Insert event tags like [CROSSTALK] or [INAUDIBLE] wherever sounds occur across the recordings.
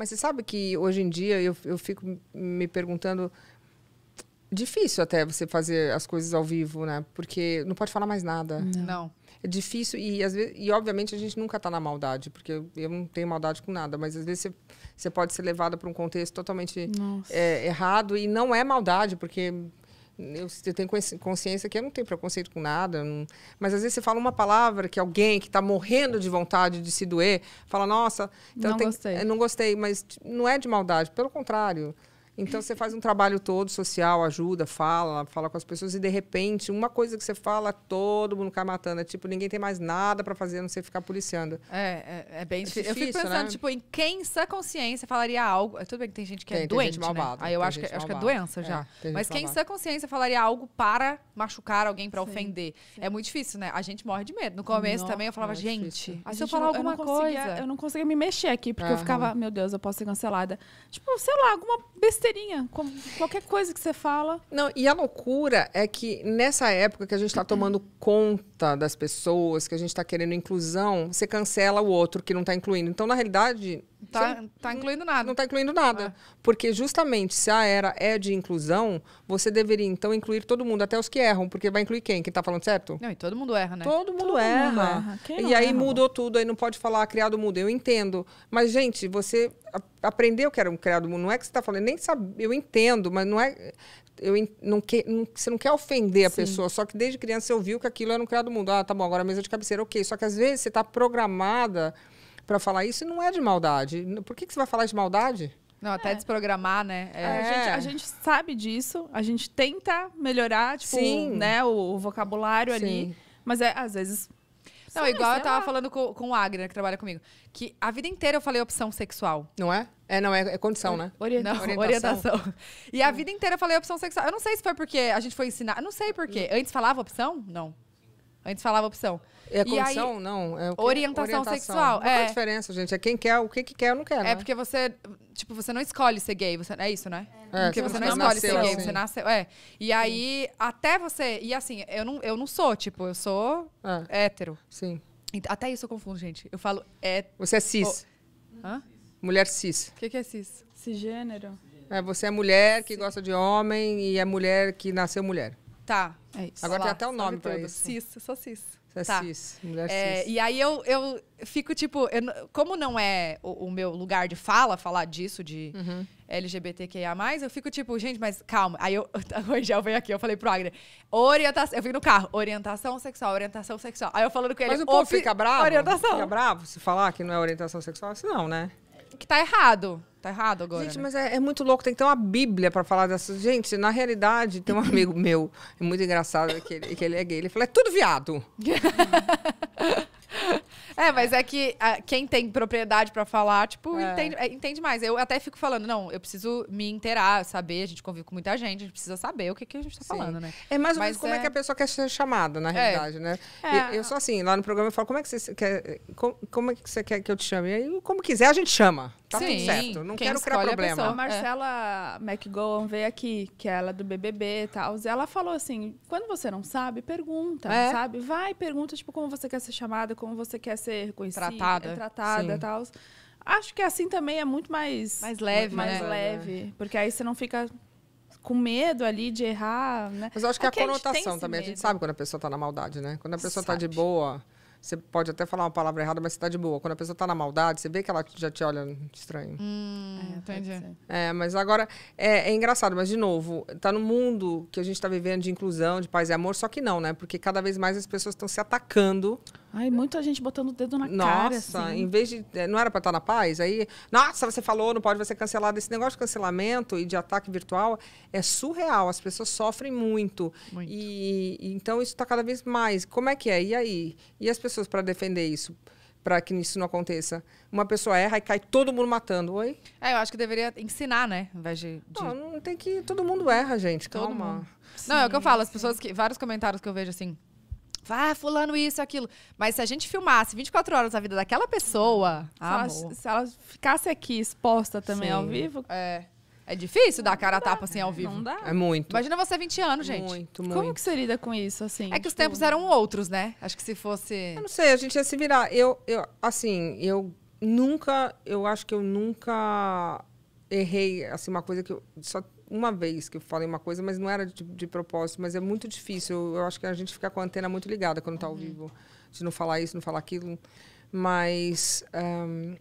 Mas você sabe que hoje em dia eu, eu fico me perguntando. Difícil até você fazer as coisas ao vivo, né? Porque não pode falar mais nada. Não. É difícil e, às vezes, e, obviamente, a gente nunca está na maldade, porque eu, eu não tenho maldade com nada, mas às vezes você, você pode ser levada para um contexto totalmente é, errado e não é maldade, porque eu, eu tenho consciência que eu não tenho preconceito com nada, não, mas às vezes você fala uma palavra que alguém que está morrendo de vontade de se doer fala, nossa, então não tem, gostei. Não gostei, mas não é de maldade, pelo contrário. Então você faz um trabalho todo social, ajuda, fala, fala com as pessoas e de repente uma coisa que você fala, todo mundo cai matando. É tipo, ninguém tem mais nada para fazer, a não ser ficar policiando. É, é, é bem é difícil. Eu fico pensando, né? tipo, em quem sã consciência falaria algo. É, tudo bem que tem gente que é tem, é doente. Tem gente né? malvada, né? Aí eu acho que, acho que é doença já. É, Mas quem malvada. sã consciência falaria algo para machucar alguém, para ofender. Sim. É muito difícil, né? A gente morre de medo. No começo Nossa, também eu falava, é gente, se eu falar não, alguma eu coisa. Eu não conseguia me mexer aqui, porque uhum. eu ficava, meu Deus, eu posso ser cancelada. Tipo, sei lá, alguma besteira besteirinha, como qualquer coisa que você fala. Não, e a loucura é que nessa época que a gente está tomando conta gosta das pessoas, que a gente está querendo inclusão, você cancela o outro que não está incluindo. Então, na realidade. Tá, não está incluindo nada. Não está incluindo nada. Ah. Porque, justamente, se a era é de inclusão, você deveria, então, incluir todo mundo, até os que erram, porque vai incluir quem? Quem está falando certo? Não, e todo mundo erra, né? Todo mundo todo erra. Mundo erra. E aí erra? mudou tudo, aí não pode falar criado mundo Eu entendo. Mas, gente, você aprendeu que era um criado mundo Não é que você está falando, nem sabe. Eu entendo, mas não é eu não que, não, você não quer ofender a Sim. pessoa, só que desde criança você ouviu que aquilo era um criado todo mundo, ah, tá bom, agora mesa de cabeceira, ok. Só que às vezes você está programada para falar isso e não é de maldade. Por que, que você vai falar de maldade? Não, até é. desprogramar, né? É. A, gente, a, é. gente, sabe disso, a gente tenta melhorar, tipo, Sim. né, o, o vocabulário Sim. ali. Mas é, às vezes. Não, Sim, igual eu tava lá. falando com, com o Agner, que trabalha comigo, que a vida inteira eu falei opção sexual. Não é? É, não, é, é condição, né? Não, orientação. orientação. E a hum. vida inteira eu falei opção sexual. Eu não sei se foi porque a gente foi ensinar. Eu não sei por quê. Hum. Antes falava opção? Não. Antes falava opção. É condição? Aí, não. É orientação, orientação, sexual. Qual é. a diferença, gente? É quem quer, o que, que quer ou não quer, é né? É porque você, tipo, você não escolhe ser gay. Você, é isso, né? É, porque você, não, não escolhe ser gay, assim. você nasceu. É. E aí, Sim. até você. E assim, eu não, eu não sou, tipo, eu sou é. hétero. Sim. Até isso eu confundo, gente. Eu falo é. Você é cis. O... Hã? Mulher cis. O que, que é cis? Cisgênero. É, você é mulher que Cis. gosta de homem e é mulher que nasceu mulher. Tá. É isso. Agora Olá, tem até o nome para isso. Cis, eu sou cis. Você é tá. é cis, mulher é, cis. E aí eu, eu fico, tipo, eu, como não é o, o, meu lugar de fala, falar disso, de uhum. LGBTQIA, eu fico, tipo, gente, mas calma. Aí eu, [LAUGHS] o Angel veio aqui, eu falei pro Agner, orientação, eu vim no carro, orientação sexual, orientação sexual. Aí eu falando com ele. Mas o povo fica bravo? Orientação. Fica bravo se falar que não é orientação sexual? Assim, não, né? que tá errado. Tá errado agora. Gente, né? mas é, é, muito louco, tem que ter uma Bíblia para falar dessas. Gente, na realidade, tem um amigo meu, é muito engraçado, que ele, que ele é gay. Ele falou é tudo viado. [LAUGHS] É, mas é que a, quem tem propriedade para falar, tipo, é. entende, é, entende mais. Eu até fico falando, não, eu preciso me inteirar, saber, a gente convive com muita gente, a gente precisa saber o que, que a gente tá Sim. falando, né? É mais ou menos como é... é... que a pessoa quer ser chamada, na é. realidade, né? Eu, é. eu sou assim, lá no programa eu falo, como é que você quer. Como, como é que você quer que eu te chame? E aí, como quiser, a gente chama. Tá Sim, tudo certo. Não quero criar problema. A, a é. Marcela é. McGowan veio aqui, que é ela do BBB e tal. Ela falou assim: quando você não sabe, pergunta, é. sabe? Vai, pergunta, tipo, como você quer ser chamada, como você quer ser reconhecida, tratada, é, tratada e tal. Acho que assim também é muito mais. Mais leve, Mais né? leve. É. Porque aí você não fica com medo ali de errar, né? Mas eu acho que é, a conotação a também. Medo. A gente sabe quando a pessoa tá na maldade, né? Quando a pessoa tá sabe. tá de boa, você pode até falar uma palavra errada, mas você tá de boa. Quando a pessoa tá na maldade, você vê que ela já te olha estranho. Hum, é, entendi. É, mas agora é, é, engraçado, mas de novo, tá no mundo que a gente tá vivendo de inclusão, de paz e amor, só que não, né? Porque cada vez mais as pessoas estão se atacando. Ai, muita gente botando o dedo na nossa, cara. Nossa, assim. em vez de. Eh, não era para estar na paz? Aí. Nossa, você falou, não pode, ser cancelado. Esse negócio de cancelamento e de ataque virtual é surreal. As pessoas sofrem muito. muito. E, e então isso está cada vez mais. Como é que é? E aí? E as pessoas para defender isso? para que isso não aconteça. Uma pessoa erra e cai todo mundo matando. Oi? É, eu acho que deveria ensinar, né? em vez de. de... Não, não tem que. Todo mundo erra, gente. Todo Calma. Mundo. Sim, não, é o que eu falo, as pessoas que. Vários comentários que eu vejo assim. Ah, fulano isso, aquilo. Mas se a gente filmasse 24 horas a vida daquela pessoa. Se, ela, se ela, ficasse aqui exposta também Sim. ao vivo. É. É difícil dar a cara a tapa assim ao né? vivo. Não dá. É muito. Imagina você 20 anos, gente. Muito, muito. Como que você lida com isso, assim? É que tipo... os tempos eram outros, né? Acho que se fosse. Eu não sei, a gente ia se virar. Eu, eu assim, eu nunca. Eu acho que eu nunca errei, assim, uma coisa que eu. Só uma vez que eu falei uma coisa, mas não era de, de propósito, mas é muito difícil. Eu, eu, acho que a gente fica com a antena muito ligada quando está ao uhum. vivo, de não falar isso, não falar aquilo. Mas um,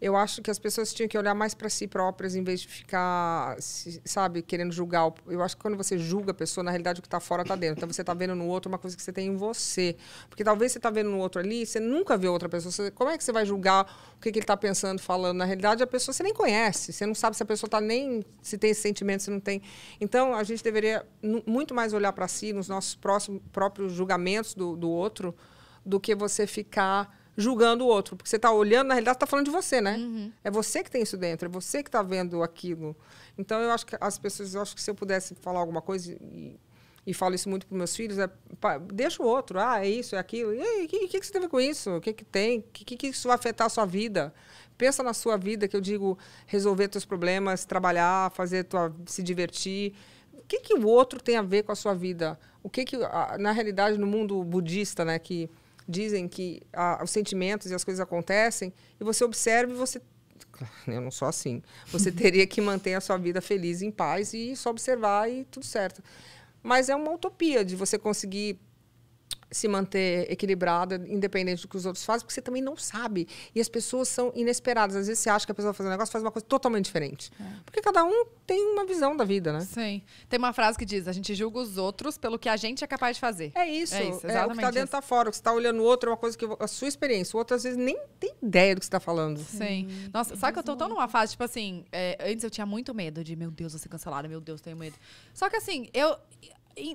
eu acho que as pessoas tinham que olhar mais para si próprias em vez de ficar, sabe, querendo julgar. Eu acho que quando você julga a pessoa, na realidade o que está fora está dentro. Então você está vendo no outro uma coisa que você tem em você. Porque talvez você está vendo no outro ali, você nunca vê outra pessoa. Você, como é que você vai julgar o que, que ele está pensando, falando? Na realidade, a pessoa você nem conhece. Você não sabe se a pessoa está nem. se tem esse sentimento, se não tem. Então a gente deveria muito mais olhar para si, nos nossos próximos, próprios julgamentos do, do outro, do que você ficar julgando o outro. Porque você está olhando, na realidade, está falando de você, né? Uhum. É você que tem isso dentro, é você que está vendo aquilo. Então, eu acho que as pessoas, eu acho que se eu pudesse falar alguma coisa, e, e falo isso muito para meus filhos, é pá, deixa o outro, ah, é isso, é aquilo. E aí, o que, que, você tem a ver com isso? O que, que tem? O que, que isso vai afetar a sua vida? Pensa na sua vida, que eu digo, resolver teus problemas, trabalhar, fazer tua, se divertir. O que, que o outro tem a ver com a sua vida? O que, que na realidade, no mundo budista, né, que dizem que ah, os sentimentos e as coisas acontecem, e você observa e você. [LAUGHS] Eu não sou assim. Você [LAUGHS] teria que manter a sua vida feliz, em paz e só observar e tudo certo. Mas é uma utopia de você conseguir se manter equilibrada, independente do que os outros fazem, porque você também não sabe. E as pessoas são inesperadas. Às vezes você acha que a pessoa vai fazer um negócio, faz uma coisa totalmente diferente. É. Porque cada um tem uma visão da vida, né? Sim. Tem uma frase que diz: a gente julga os outros pelo que a gente é capaz de fazer. É isso. É, isso, é o que está dentro está fora. O que você está olhando o outro é uma coisa que a sua experiência. O outro, às vezes, nem tem ideia do que você está falando. Sim. Hum, Nossa, sabe que eu estou tão numa fase, tipo assim, é, antes eu tinha muito medo de, meu Deus, vou ser cancelada, meu Deus, tenho medo. Só que assim, eu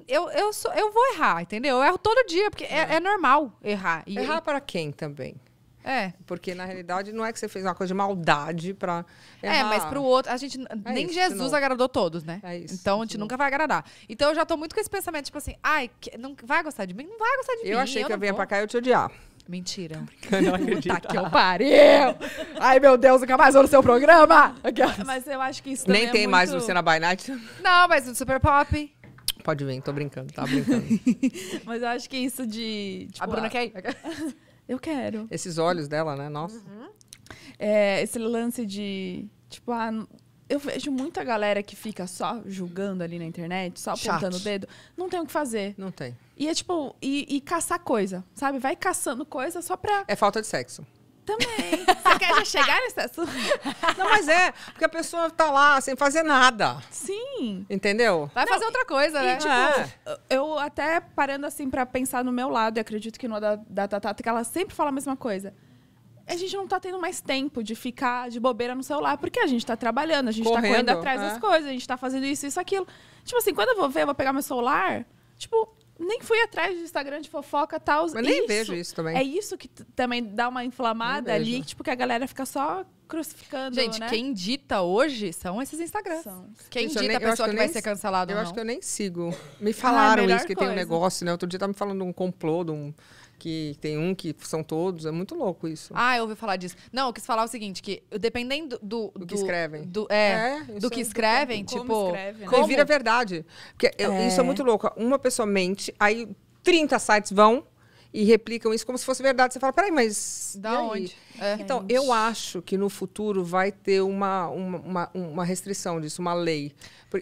eu, eu, sou, eu vou errar, entendeu? Eu erro todo dia, porque é, é, é normal errar. E errar eu... para quem também? É. Porque na realidade não é que você fez uma coisa de maldade para É, mas para o outro. A gente. É nem isso, Jesus não... agradou todos, né? É isso. Então a gente não... nunca vai agradar. Então eu já tô muito com esse pensamento, tipo assim, ai, não vai gostar de mim? Não vai gostar de eu mim. Eu achei que eu vinha para pra cá e eu te odiar. Mentira. Eu não acredito. que eu pariu! Ai, meu Deus, nunca mais vou no seu programa! Mas eu acho que isso Nem é tem é muito... mais Luciana By Night. Não, mas no Super Pop. Pode vir, tô brincando, tá brincando. [LAUGHS] Mas eu acho que isso de. Tipo, a Bruna a... Ah, quer ir? eu quero. Esses olhos dela, né? Nossa. Uhum. É, esse lance de. Tipo, ah, eu vejo muita galera que fica só julgando ali na internet, só apontando Chato. o dedo. Não tem o que fazer. Não tem. E é tipo, e, e caçar coisa, sabe? Vai caçando coisa só pra. É falta de sexo. Também. [LAUGHS] chegar nesse assunto. [LAUGHS] Não, mas é, porque a pessoa tá lá sem fazer nada. Sim. Entendeu? Vai não, fazer outra coisa, e, né? E, tipo, é. eu até parando assim para pensar no meu lado, e acredito que no da, da Tatata, que ela sempre fala a mesma coisa a gente não tá tendo mais tempo de ficar de bobeira no celular, porque a gente tá trabalhando, a gente correndo, tá correndo atrás é. das coisas, a gente tá fazendo isso, isso, aquilo. Tipo assim, quando eu vou ver, eu vou pegar meu celular, tipo, nem fui atrás do Instagram de fofoca tal. Mas nem isso, vejo isso também. É isso que também dá uma inflamada ali, tipo, que a galera fica só crucificando. Gente, né? quem dita hoje são esses Instagrams. São. Quem Gente, dita nem, a pessoa que, que vai ser cancelada? Eu acho que eu nem sigo. [LAUGHS] Me ah, falaram ah, isso, que coisa. tem um negócio, né? Outro dia tava me falando de um complô, de um que tem um que são todos. É muito louco isso. Ah, eu ouvi falar disso. Não, eu quis falar o seguinte, que dependendo do... Do, do que escrevem. Do, é, é do que é escrevem, como, tipo... Como escreve, né? Como? vira verdade. Porque eu, isso é, é. muito louco. Uma pessoa mente, aí 30 sites vão e replicam isso como se fosse verdade. Você fala, peraí, mas. Da onde? É. Então, é eu acho que no futuro vai ter uma, uma, uma, restrição disso, uma lei.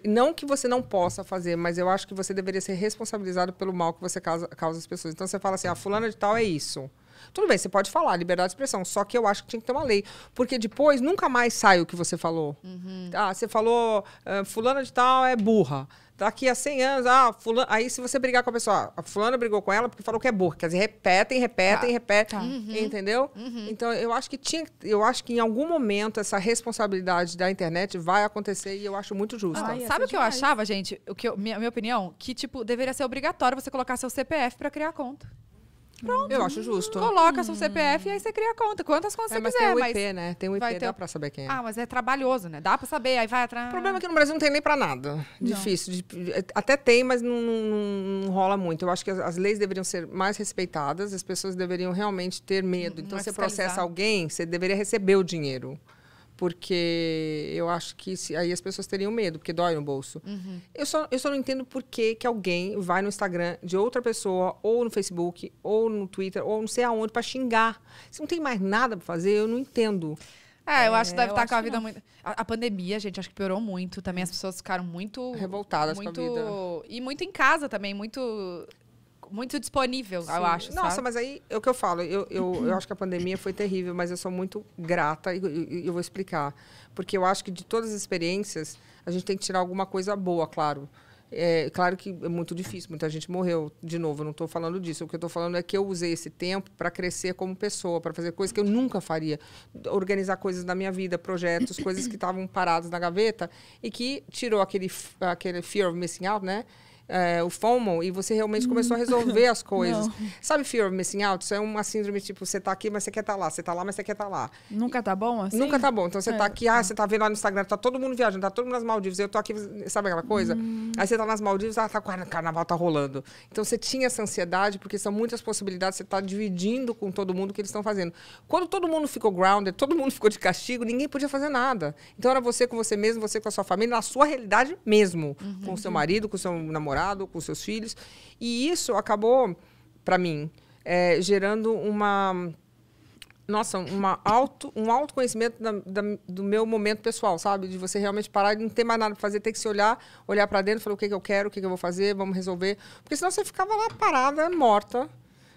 Não que você não possa fazer, mas eu acho que você deveria ser responsabilizado pelo mal que você causa, causa às pessoas. Então, você fala assim, a ah, fulana de tal é isso. Tudo bem, você pode falar, liberdade de expressão, só que eu acho que tinha que ter uma lei. Porque depois nunca mais sai o que você falou. Uhum. Ah, você falou, uh, ah, fulana de tal é burra. Daqui a 100 anos, ah, fulana... aí se você brigar com a pessoa, a ah, fulana brigou com ela porque falou que é burra. Quer dizer, repetem, repetem, tá. repetem. Tá. Uhum. Entendeu? Uhum. Então, eu acho que tinha. Eu acho que em algum momento essa responsabilidade da internet vai acontecer e eu acho muito justo. Ah, Sabe o que demais. eu achava, gente? O que eu, minha, minha opinião? Que, tipo, deveria ser obrigatório você colocar seu CPF para criar conta. Pronto. Eu acho justo. Coloca seu CPF e aí você cria a conta. Quantas contas é, você mas quiser. Tem o IP, mas né? Tem o IP, ter... dá pra saber quem é. Ah, mas é trabalhoso, né? Dá pra saber, aí vai atrás. O problema é que no Brasil não tem nem pra nada. Não. Difícil. Até tem, mas não, não, não, rola muito. Eu acho que as, as, leis deveriam ser mais respeitadas, as pessoas deveriam realmente ter medo. Hum, então, você processa alguém, você deveria receber o dinheiro. Porque eu acho que se, aí as pessoas teriam medo, porque dói no bolso. Uhum. Eu, só, eu só não entendo por que, que alguém vai no Instagram de outra pessoa, ou no Facebook, ou no Twitter, ou não sei aonde, para xingar. Se não tem mais nada para fazer, eu não entendo. É, eu acho que deve é, estar tá com a vida não. muito. A, a, pandemia, gente, acho que piorou muito. Também as pessoas ficaram muito. Revoltadas muito, com a vida. E muito em casa também, muito muito disponível, Sim. eu acho. Nossa, sabe? mas aí é o que eu falo. Eu, eu, eu acho que a pandemia foi terrível, mas eu sou muito grata e eu, eu vou explicar. Porque eu acho que de todas as experiências, a gente tem que tirar alguma coisa boa, claro. É, claro que é muito difícil, muita gente morreu. De novo, eu não estou falando disso. O que eu estou falando é que eu usei esse tempo para crescer como pessoa, para fazer coisas que eu nunca faria. Organizar coisas na minha vida, projetos, coisas que estavam paradas na gaveta e que tirou aquele, aquele fear of missing out, né? é, o FOMO e você realmente hum. começou a hum. resolver as [LAUGHS] coisas. Não. Sabe Fear of Missing Out? Isso é uma síndrome tipo, você tá aqui, mas você quer estar tá lá. Você tá lá, mas você quer estar tá lá. Nunca tá bom assim? Nunca tá bom. Então você é. tá aqui, ah, você tá vendo lá no Instagram, tá todo mundo viajando, tá todo mundo nas Maldivas. Eu tô aqui, sabe aquela coisa? Hum. Aí você tá nas Maldivas, ah, tá, o carnaval tá rolando. Então você tinha essa ansiedade, porque são muitas possibilidades, você tá dividindo com todo mundo o que eles estão fazendo. Quando todo mundo ficou grounded, todo mundo [LAUGHS] ficou de castigo, ninguém podia fazer nada. Então era você com você mesmo, você com a sua família, na sua realidade mesmo. Uhum. Com o seu uhum. marido, com o seu namorado namorado, com seus filhos. E isso acabou, para mim, é, gerando uma. Nossa, uma auto, um autoconhecimento da, da, do meu momento pessoal, sabe? De você realmente parar e não ter mais nada para fazer, ter que se olhar, olhar para dentro, falar o que, que eu quero, o que, que eu vou fazer, vamos resolver. Porque senão você ficava lá parada, morta,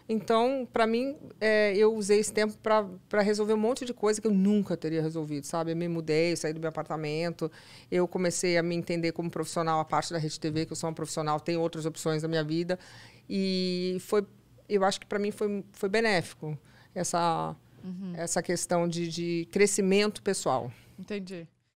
então, para mim, é, eu usei esse tempo para resolver um monte de coisa que eu nunca teria resolvido, sabe? Eu me mudei, saí do meu apartamento, eu comecei a me entender como profissional, a parte da Rede TV, que eu sou uma profissional, tenho outras opções na minha vida. E foi, eu acho que para mim foi, foi benéfico essa, uhum. essa questão de, de crescimento pessoal. Entendi.